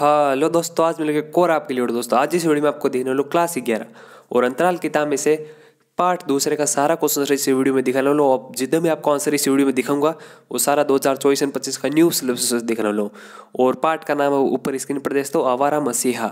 hello हाँ, दोस्तों आज मैं कोर आपके लिए दोस्तों आज इस वीडियो में आपको देखने लो क्लास ग्यारह और अंतराल किताब में से पार्ट दूसरे का सारा क्वेश्चन इस वीडियो में दिखाने लो अब जितने भी आपको आंसर इस वीडियो में दिखाऊंगा वो सारा दो हजार चौबीस एंड पच्चीस का न्यू सिलेबस दिखाने लो और पार्ट का नाम है ऊपर स्क्रीन पर दोस्तों आवारा मसीहा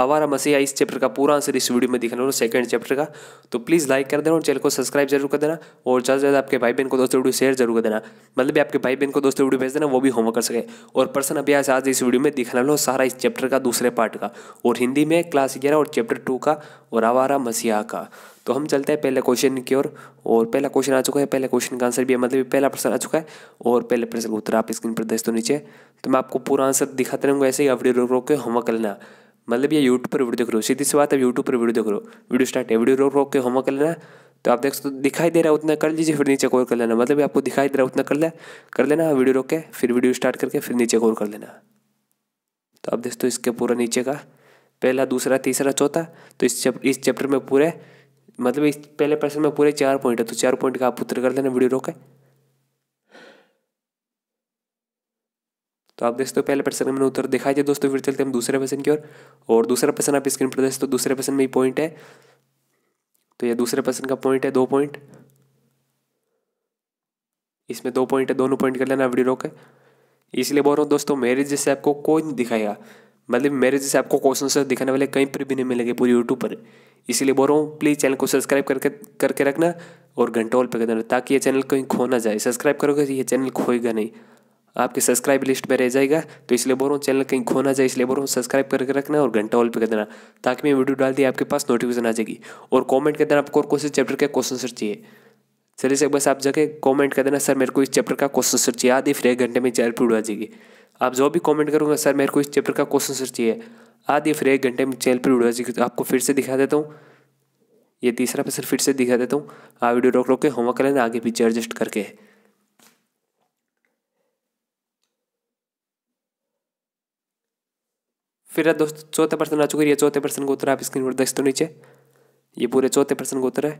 आवारा मसीहा इस चैप्टर का पूरा आंसर इस वीडियो में दिखाने वाला सेकंड चैप्टर का तो प्लीज़ लाइक कर देना और चैनल को सब्सक्राइब जरूर कर देना और ज़्यादा से ज़्यादा आपके भाई बहन को दोस्तों वीडियो शेयर जरूर कर देना मतलब भी आपके भाई बहन को दोस्तों वीडियो भेज देना वो भी होमवर्क कर सके और पर्सन अभ्यास आज इस वीडियो में दिखाने वाला सारा इस चैप्टर का दूसरे पार्ट का और हिंदी में क्लास ग्यारह और चैप्टर टू का और आवारा मसीहा का तो हम चलते हैं पहले क्वेश्चन की ओर और पहला क्वेश्चन आ चुका है पहले क्वेश्चन का आंसर भी है मतलब पहला प्रश्न आ चुका है और पहले प्रश्न का उत्तर आप स्क्रीन पर दोस्तों नीचे तो मैं आपको पूरा आंसर दिखाते रहूँगा ऐसे ही आप वीडियो रोक रोक के होमवर्क कर लेना मतलब ये यूट्यूब पर वीडियो देख रहे हो सीधी सी बात है यूट्यूब पर वीडियो देख रहे हो वीडियो स्टार्ट है वीडियो रोक रोक के होमवर्क कर लेना तो आप देख सकते हो दिखाई दे रहा है उतना कर लीजिए फिर नीचे कॉल कर लेना मतलब आपको दिखाई दे रहा है उतना कर ले कर लेना वीडियो रोक के फिर वीडियो स्टार्ट करके फिर नीचे कॉल कर लेना तो आप देख हो इसके पूरा नीचे का पहला दूसरा तीसरा चौथा तो इस चैप्टर इस चैप्टर में पूरे मतलब इस पहले प्रश्न में पूरे चार पॉइंट है तो चार पॉइंट का आप उत्तर कर लेना वीडियो रोके तो आप देखते हो पहले प्रश्न का मैंने उत्तर दिखाई दिया दोस्तों फिर चलते हम दूसरे प्रश्न की ओर और, दूसरा प्रश्न आप स्क्रीन पर देखते तो हो दूसरे प्रश्न में ही पॉइंट है तो ये दूसरे प्रश्न का पॉइंट है दो पॉइंट इसमें दो पॉइंट है दोनों पॉइंट कर लेना वीडियो रोक इसलिए बोल रहा हूँ दोस्तों मैरिज जैसे आपको कोई नहीं दिखाएगा मतलब मेरे जैसे आपको क्वेश्चन से दिखाने वाले कहीं पर भी नहीं मिलेंगे पूरी यूट्यूब पर इसलिए बोल रहा हूँ प्लीज़ चैनल को सब्सक्राइब करके करके रखना और घंटोल पर कर देना ताकि ये चैनल कहीं खो ना जाए सब्सक्राइब करोगे तो ये चैनल खोएगा नहीं आपके सब्सक्राइब लिस्ट में रह जाएगा तो इसलिए बोल रहा हूँ चैनल कहीं खोना जाए इसलिए बोल रहा हूँ सब्सक्राइब करके रखना और घंटा ऑल पे कर देना ताकि मैं वीडियो डाल दी आपके पास नोटिफिकेशन आ जाएगी और कॉमेंट कर देना आपको और कौन चैप्टर का क्वेश्चन सर चाहिए सर इसे बस आप जाके कॉमेंट कर देना सर मेरे को इस चैप्टर का क्वेश्चन सर चाहिए आधे फिर एक घंटे में चार पीड आ जाएगी आप जो भी कॉमेंट करूँगा सर मेरे को इस चैप्टर का क्वेश्चन सर चाहिए आधे फिर एक घंटे में चैनल पर उड़वा आ जाएगी तो आपको फिर से दिखा देता हूँ ये तीसरा पे सर फिर से दिखा देता हूँ आप वीडियो रोक रोक के होमवर्क कर लेना आगे पीछे एडजस्ट करके फिर दोस्तों चौथे प्रश्न आ चुके हैं ये चौथे प्रश्न का उत्तर आप स्क्रीन पर देखते हो नीचे ये पूरे चौथे प्रश्न का उत्तर है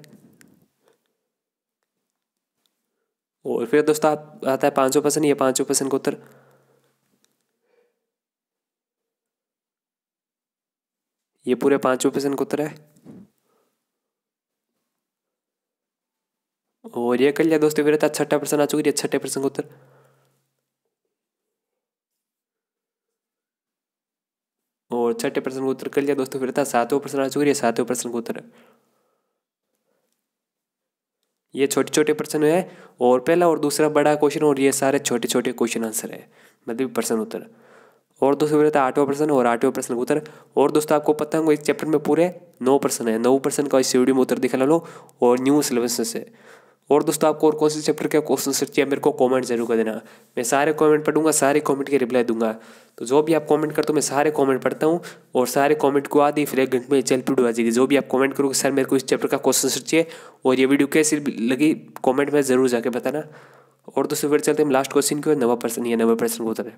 और फिर दोस्तों आप आता है पांचवा प्रश्न ये पांचवा प्रश्न का उत्तर ये पूरे पांचवा प्रश्न का उत्तर है और ये कर लिया दोस्तों फिर तो छठा प्रश्न आ चुके छठे प्रश्न का उत्तर और छठे प्रश्न का उत्तर कर लिया दोस्तों फिर था सातवें प्रश्न आ चुकी है सातवें प्रश्न का उत्तर ये छोटे छोटे प्रश्न है और पहला और दूसरा बड़ा क्वेश्चन और ये सारे छोटे छोटे क्वेश्चन आंसर है मतलब प्रश्न उत्तर और दोस्तों फिर था आठवां प्रश्न और आठवें प्रश्न का उत्तर और दोस्तों आपको पता होगा इस चैप्टर में पूरे नौ प्रश्न है नौ प्रश्न का इस वीडियो में उत्तर दिखा लो और न्यू सिलेबस है और दोस्तों आपको और कौन से चैप्टर का क्वेश्चन सेट चाहिए मेरे को कमेंट जरूर कर देना मैं सारे कमेंट पढ़ूंगा सारे कमेंट के रिप्लाई दूंगा तो जो भी आप कमेंट करते हो मैं सारे कमेंट पढ़ता हूँ और सारे कमेंट को आधी फिर एक घंटे में चल पीडू आ जाएगी जो भी आप कमेंट करोगे सर मेरे को इस चैप्टर का क्वेश्चन सेट चाहिए और ये वीडियो कैसी लगी कॉमेंट में ज़रूर जाके बताना और दोस्तों फिर चलते हम लास्ट क्वेश्चन की नवा पर्सन या नवा पर्सन को उतर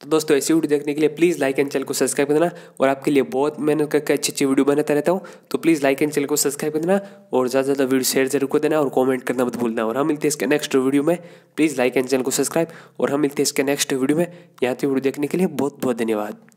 तो दोस्तों ऐसी वीडियो देखने के लिए प्लीज़ लाइक एंड चैनल को सब्सक्राइब करना देना और आपके लिए बहुत मेहनत करके अच्छी अच्छी वीडियो बनाता रहता हूँ तो प्लीज़ लाइक एंड चैनल को सब्सक्राइब कर देना और ज़्यादा ज़्यादा वीडियो शेयर जरूर कर देना और कमेंट करना मत भूलना और हम मिलते हैं इसके नेक्स्ट वीडियो में प्लीज़ लाइक एंड चैनल को सब्सक्राइब और हम मिलते हैं इसके नेक्स्ट वीडियो में यहाँ की वीडियो देखने के लिए बहुत बहुत धन्यवाद